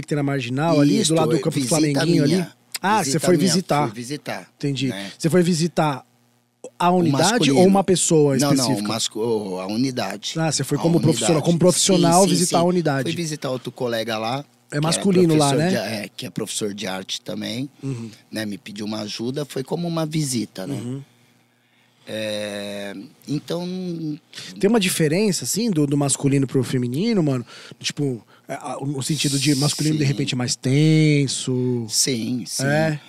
que tem na marginal ali, Isto, do lado do campo do Flamenguinho ali. Ah, você foi visitar. Fui visitar. Entendi. Né? Você foi visitar a unidade ou uma pessoa específica? Não, não, masco, a unidade. Ah, você foi como profissional, como profissional sim, sim, visitar sim. a unidade. Fui visitar outro colega lá. É masculino lá, né? De, é, que é professor de arte também. Uhum. Né, me pediu uma ajuda, foi como uma visita, né? Uhum. É, então. Tem uma diferença, assim, do, do masculino pro feminino, mano? Tipo, no é, sentido de masculino, sim. de repente, é mais tenso. Sim, sim. É.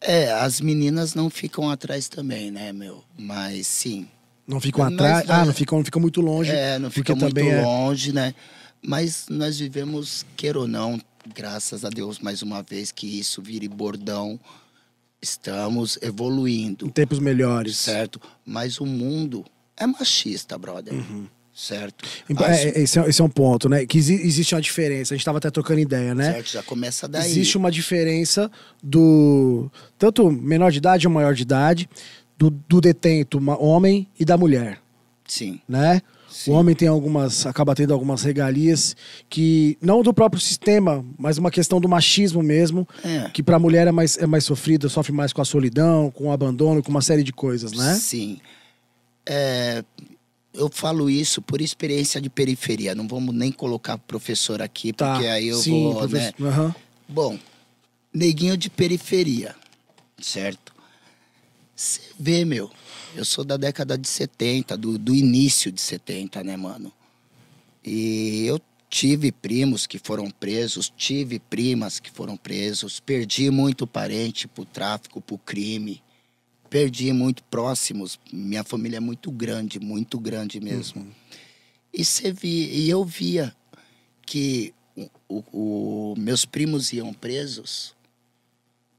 é, as meninas não ficam atrás também, né, meu? Mas sim. Não ficam atrás. ah, não ficam, não ficam muito longe. É, não ficam muito é longe, né? Mas nós vivemos, quer ou não, graças a Deus, mais uma vez, que isso vire bordão Estamos evoluindo. Em tempos melhores. Certo? Mas o mundo é machista, brother. Uhum. Certo? As... É, é, esse, é, esse, é, um ponto, né? Que existe uma diferença. A gente estava até trocando ideia, né? Certo, já começa daí. Existe uma diferença do. Tanto menor de idade ou maior de idade, do, do detento homem e da mulher. Sim. Né? Sim. O homem tem algumas, acaba tendo algumas regalias que não do próprio sistema, mas uma questão do machismo mesmo, é. que para a mulher é mais é mais sofrida, sofre mais com a solidão, com o abandono, com uma série de coisas, né? Sim. É, eu falo isso por experiência de periferia. Não vamos nem colocar professor aqui, tá. porque aí eu Sim, vou. Né? Uhum. Bom, neguinho de periferia, certo? Você vê, meu. Eu sou da década de 70, do, do início de 70, né, mano? E eu tive primos que foram presos, tive primas que foram presos, perdi muito parente pro tráfico, pro crime. Perdi muito próximos. Minha família é muito grande, muito grande mesmo. Uhum. E, via, e eu via que o, o, meus primos iam presos,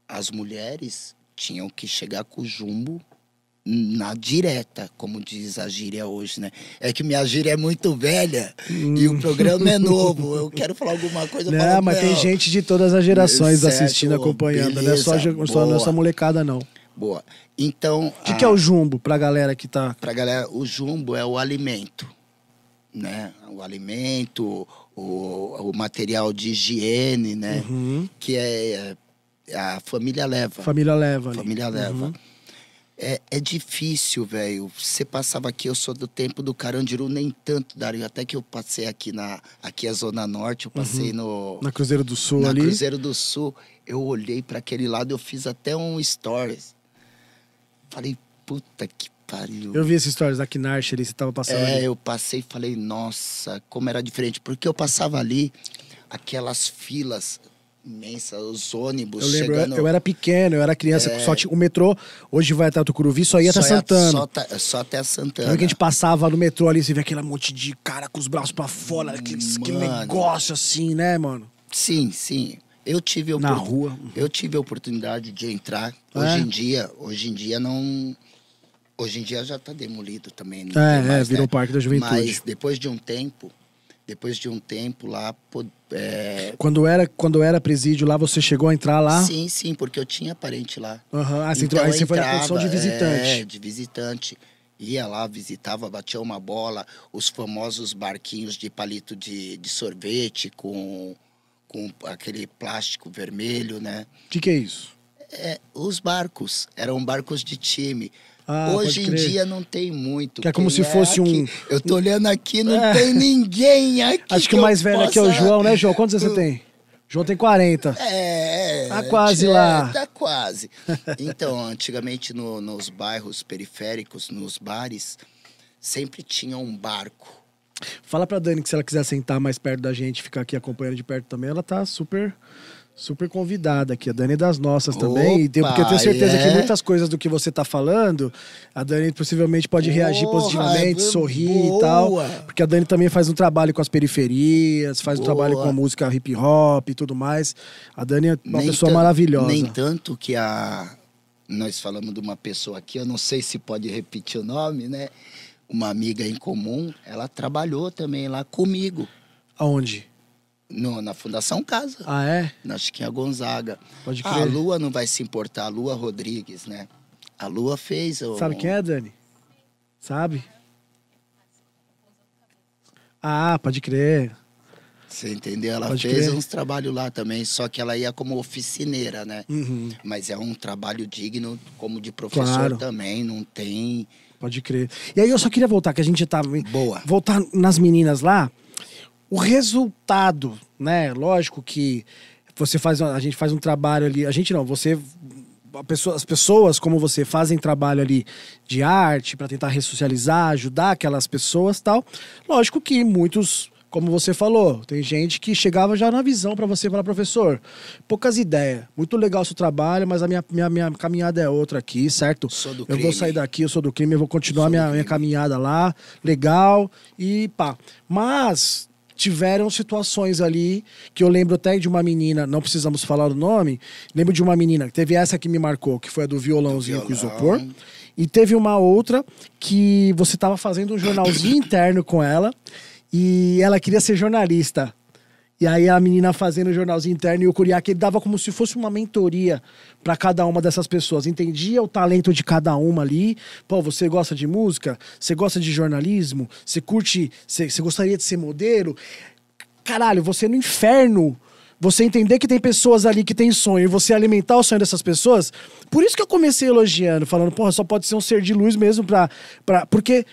as mulheres tinham que chegar com o jumbo na direta, como diz a gíria hoje, né? É que minha gíria é muito velha hum. e o hum. programa é novo. Eu quero falar alguma coisa. Não, É, mas não. tem gente de todas as gerações certo, assistindo, acompanhando. Né? Beleza, não é só, só nossa molecada, não. Boa. Então. O que, a... que, é o jumbo pra galera que tá. Pra galera, o jumbo é o alimento. Né? O alimento, o, o material de higiene, né? Uhum. Que é a família leva. Família leva. Ali. Família leva. Uhum. É, é difícil, velho. Você passava aqui, eu sou do tempo do Carandiru, nem tanto, Dario. Até que eu passei aqui na aqui a Zona Norte, eu uhum. passei uhum. no. Na Cruzeiro do Sul na ali? Na Cruzeiro do Sul. Eu olhei para aquele lado, eu fiz até um stories. Falei, puta que pariu. Eu vi esses stories da Knarch ali, você tava passando. É, ali. eu passei e falei, nossa, como era diferente. Porque eu passava ali, aquelas filas imensa, os ônibus eu lembro, chegando... Eu era pequeno, eu era criança, é... só tinha, o metrô, hoje vai até Tucuruvi, só ia só até ia, Santana. Só, ta, só até Santana. Eu que a gente passava no metrô ali, você vê aquele monte de cara com os braços para fora, aquele, aquele, negócio assim, né, mano? Sim, sim. Eu tive Na rua. Eu tive a oportunidade de entrar. É? Hoje em dia, hoje em dia não... Hoje em dia já tá demolido também. É, é, mais, é, virou né? parque da juventude. Mas depois de um tempo, depois de um tempo lá. É... Quando, era, quando era presídio lá, você chegou a entrar lá? Sim, sim, porque eu tinha parente lá. Uhum. Ah, então, aí você entrava, foi na condição de visitante. É, de visitante. Ia lá, visitava, batia uma bola, os famosos barquinhos de palito de, de sorvete com, com aquele plástico vermelho, né? O que, que é isso? É, os barcos, eram barcos de time. Ah, Hoje em dia não tem muito. Que é como se é fosse um. Eu tô olhando aqui, não é. tem ninguém aqui. Acho que, que o mais velho possa... aqui é o João, né, João? Quantos você tem? João tem 40. É, é. Tá quase é, lá. Tá quase. Então, antigamente no, nos bairros periféricos, nos bares, sempre tinha um barco. Fala pra Dani que se ela quiser sentar mais perto da gente, ficar aqui acompanhando de perto também, ela tá super super convidada aqui, a Dani das nossas também. Opa, e tenho, porque eu tenho certeza é? que muitas coisas do que você está falando, a Dani possivelmente pode Porra, reagir positivamente, é sorrir boa. e tal. Porque a Dani também faz um trabalho com as periferias, faz boa. um trabalho com a música hip hop e tudo mais. A Dani é uma nem pessoa maravilhosa. Nem tanto que a. Nós falamos de uma pessoa aqui, eu não sei se pode repetir o nome, né? Uma amiga em comum, ela trabalhou também lá comigo. Aonde? No, na Fundação Casa. Ah, é? Na Chiquinha Gonzaga. Pode crer. A Lua não vai se importar, a Lua Rodrigues, né? A Lua fez. O... Sabe quem é, Dani? Sabe? Ah, pode crer. Você entendeu? Ela Pode fez crer. uns trabalhos lá também, só que ela ia como oficineira, né? Uhum. Mas é um trabalho digno, como de professor claro. também, não tem. Pode crer. E aí eu só queria voltar, que a gente já tá- Boa. Voltar nas meninas lá o resultado, né? Lógico que você faz, a gente faz um trabalho ali, a gente não, você Pessoa, as pessoas como você fazem trabalho ali de arte para tentar ressocializar, ajudar aquelas pessoas tal. Lógico que muitos, como você falou, tem gente que chegava já na visão para você falar, professor, poucas ideias, muito legal seu trabalho, mas a minha, minha, minha caminhada é outra aqui, certo? eu crime. vou sair daqui, eu sou do crime, eu vou continuar minha, minha caminhada lá, legal e pá. Mas tiveram situações ali que eu lembro até de uma menina, não precisamos falar o nome, lembro de uma menina, teve essa que me marcou, que foi a do violãozinho do violão. com isopor, e teve uma outra que você estava fazendo um jornalzinho interno com ela e ela queria ser jornalista. E aí a menina fazendo o jornalzinho interno e o Kuriaki, ele dava como se fosse uma mentoria para cada uma dessas pessoas. Entendia o talento de cada uma ali. Pô, você gosta de música? Você gosta de jornalismo? Você curte? Você, você gostaria de ser modelo? Caralho, você é no inferno você entender que tem pessoas ali que tem sonho e você alimentar o sonho dessas pessoas. Por isso que eu comecei elogiando, falando, porra, só pode ser um ser de luz mesmo pra. pra porque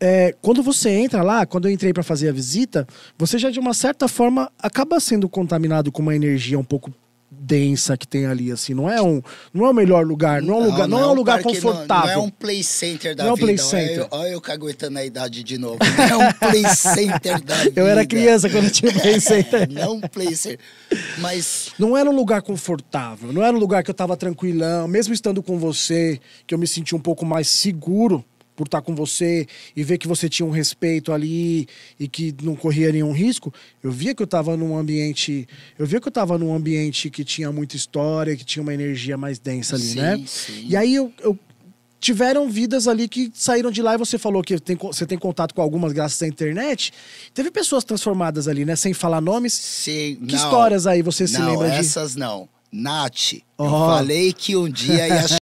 é, quando você entra lá, quando eu entrei para fazer a visita, você já de uma certa forma acaba sendo contaminado com uma energia um pouco densa que tem ali, assim. Não é um, não é o melhor lugar, não é um lugar, é é não, não, é um lugar confortável. Não, não, é um play center da não vida. É um play center. Olha, eu, eu caguetando a idade de novo. Não é um play center da vida. Eu era criança quando tinha play center. não um play center. Mas. Não era um lugar confortável, não era um lugar que eu tava tranquilão, mesmo estando com você, que eu me senti um pouco mais seguro por estar com você e ver que você tinha um respeito ali e que não corria nenhum risco, eu via que eu estava num ambiente, eu via que eu estava num ambiente que tinha muita história, que tinha uma energia mais densa ali, sim, né? Sim. E aí eu, eu tiveram vidas ali que saíram de lá e você falou que tem, você tem contato com algumas graças à internet. Teve pessoas transformadas ali, né? Sem falar nomes. Sim, que não, histórias aí você não, se lembra essas de? Essas não. Nath, oh. eu falei que um dia ia